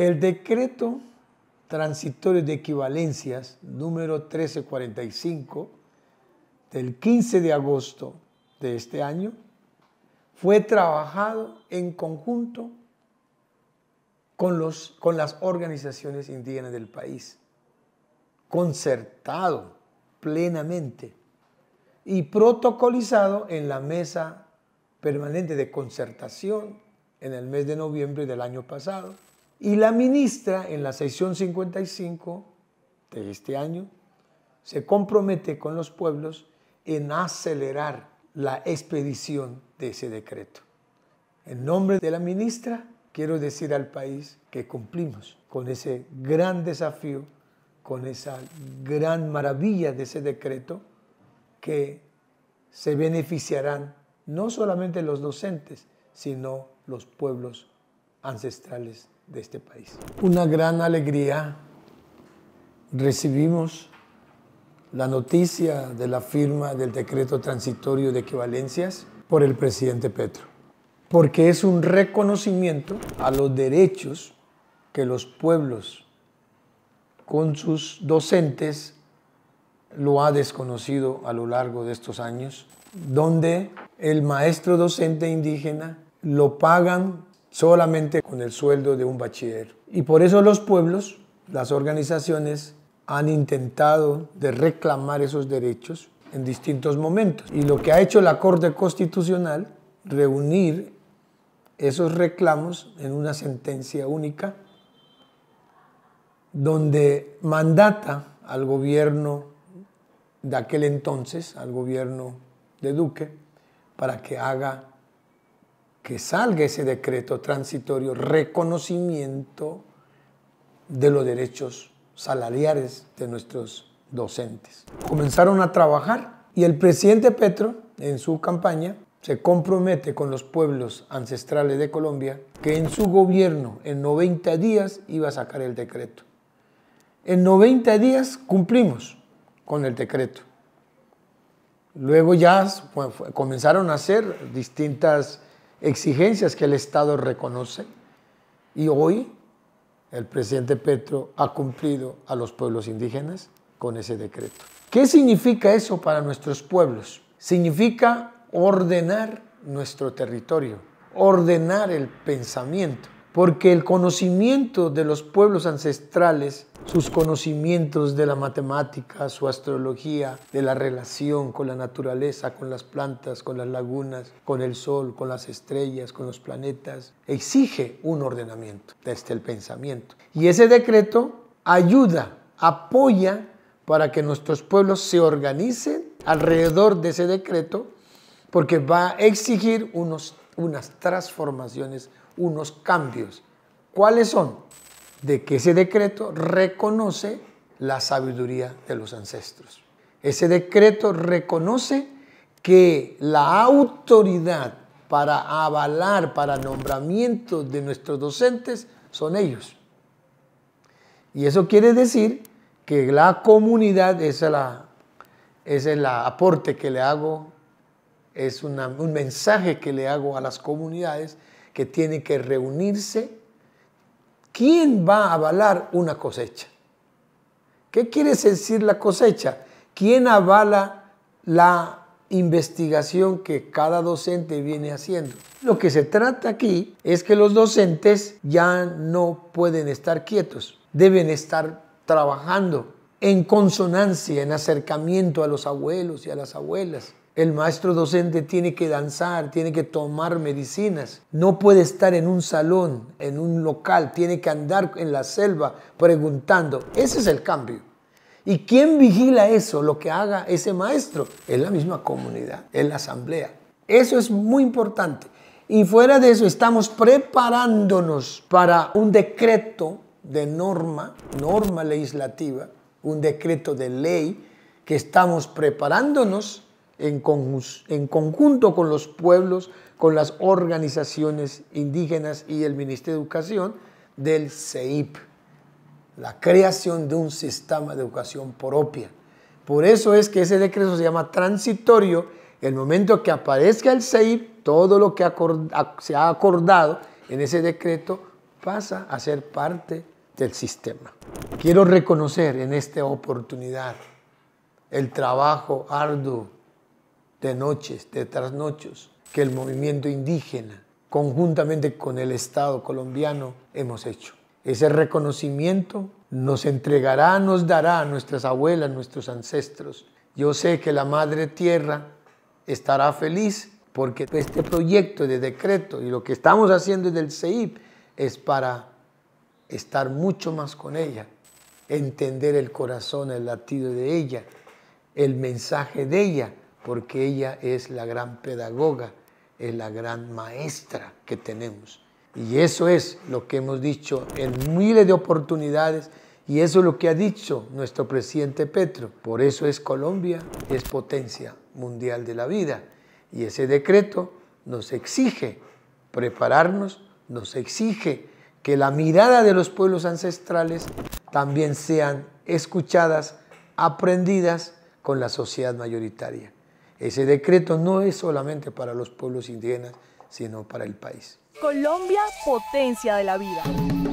El decreto transitorio de equivalencias número 1345 del 15 de agosto de este año fue trabajado en conjunto con, los, con las organizaciones indígenas del país, concertado plenamente y protocolizado en la mesa permanente de concertación en el mes de noviembre del año pasado y la ministra en la sesión 55 de este año se compromete con los pueblos en acelerar la expedición de ese decreto. En nombre de la ministra, quiero decir al país que cumplimos con ese gran desafío, con esa gran maravilla de ese decreto, que se beneficiarán no solamente los docentes, sino los pueblos ancestrales de este país. Una gran alegría recibimos la noticia de la firma del decreto transitorio de equivalencias por el presidente Petro, porque es un reconocimiento a los derechos que los pueblos con sus docentes lo ha desconocido a lo largo de estos años, donde el maestro docente indígena lo pagan solamente con el sueldo de un bachiller. Y por eso los pueblos, las organizaciones, han intentado de reclamar esos derechos en distintos momentos. Y lo que ha hecho la Corte Constitucional, reunir esos reclamos en una sentencia única, donde mandata al gobierno de aquel entonces, al gobierno de Duque, para que haga que salga ese decreto transitorio, reconocimiento de los derechos salariales de nuestros docentes. Comenzaron a trabajar y el presidente Petro, en su campaña, se compromete con los pueblos ancestrales de Colombia que en su gobierno en 90 días iba a sacar el decreto. En 90 días cumplimos con el decreto. Luego ya comenzaron a hacer distintas exigencias que el Estado reconoce y hoy el presidente Petro ha cumplido a los pueblos indígenas con ese decreto. ¿Qué significa eso para nuestros pueblos? Significa ordenar nuestro territorio, ordenar el pensamiento, porque el conocimiento de los pueblos ancestrales sus conocimientos de la matemática, su astrología, de la relación con la naturaleza, con las plantas, con las lagunas, con el sol, con las estrellas, con los planetas, exige un ordenamiento desde el pensamiento. Y ese decreto ayuda, apoya para que nuestros pueblos se organicen alrededor de ese decreto, porque va a exigir unos, unas transformaciones, unos cambios. ¿Cuáles son? de que ese decreto reconoce la sabiduría de los ancestros. Ese decreto reconoce que la autoridad para avalar, para nombramiento de nuestros docentes son ellos. Y eso quiere decir que la comunidad, ese es, la, es el aporte que le hago, es un mensaje que le hago a las comunidades que tienen que reunirse ¿quién va a avalar una cosecha? ¿Qué quiere decir la cosecha? ¿Quién avala la investigación que cada docente viene haciendo? Lo que se trata aquí es que los docentes ya no pueden estar quietos, deben estar trabajando en consonancia, en acercamiento a los abuelos y a las abuelas. El maestro docente tiene que danzar, tiene que tomar medicinas. No puede estar en un salón, en un local, tiene que andar en la selva preguntando. Ese es el cambio. ¿Y quién vigila eso? Lo que haga ese maestro. Es la misma comunidad, es la asamblea. Eso es muy importante. Y fuera de eso, estamos preparándonos para un decreto de norma, norma legislativa, un decreto de ley que estamos preparándonos en, en conjunto con los pueblos, con las organizaciones indígenas y el Ministerio de Educación del CEIP, la creación de un sistema de educación propia. Por eso es que ese decreto se llama transitorio. El momento que aparezca el CEIP, todo lo que se ha acordado en ese decreto pasa a ser parte del sistema. Quiero reconocer en esta oportunidad el trabajo arduo de noches, de trasnochos, que el movimiento indígena, conjuntamente con el Estado colombiano, hemos hecho. Ese reconocimiento nos entregará, nos dará a nuestras abuelas, nuestros ancestros. Yo sé que la Madre Tierra estará feliz porque este proyecto de decreto y lo que estamos haciendo desde el CEIP es para estar mucho más con ella, entender el corazón, el latido de ella, el mensaje de ella, porque ella es la gran pedagoga, es la gran maestra que tenemos. Y eso es lo que hemos dicho en miles de oportunidades y eso es lo que ha dicho nuestro presidente Petro. Por eso es Colombia, es potencia mundial de la vida. Y ese decreto nos exige prepararnos, nos exige que la mirada de los pueblos ancestrales también sean escuchadas, aprendidas con la sociedad mayoritaria. Ese decreto no es solamente para los pueblos indígenas, sino para el país. Colombia, potencia de la vida.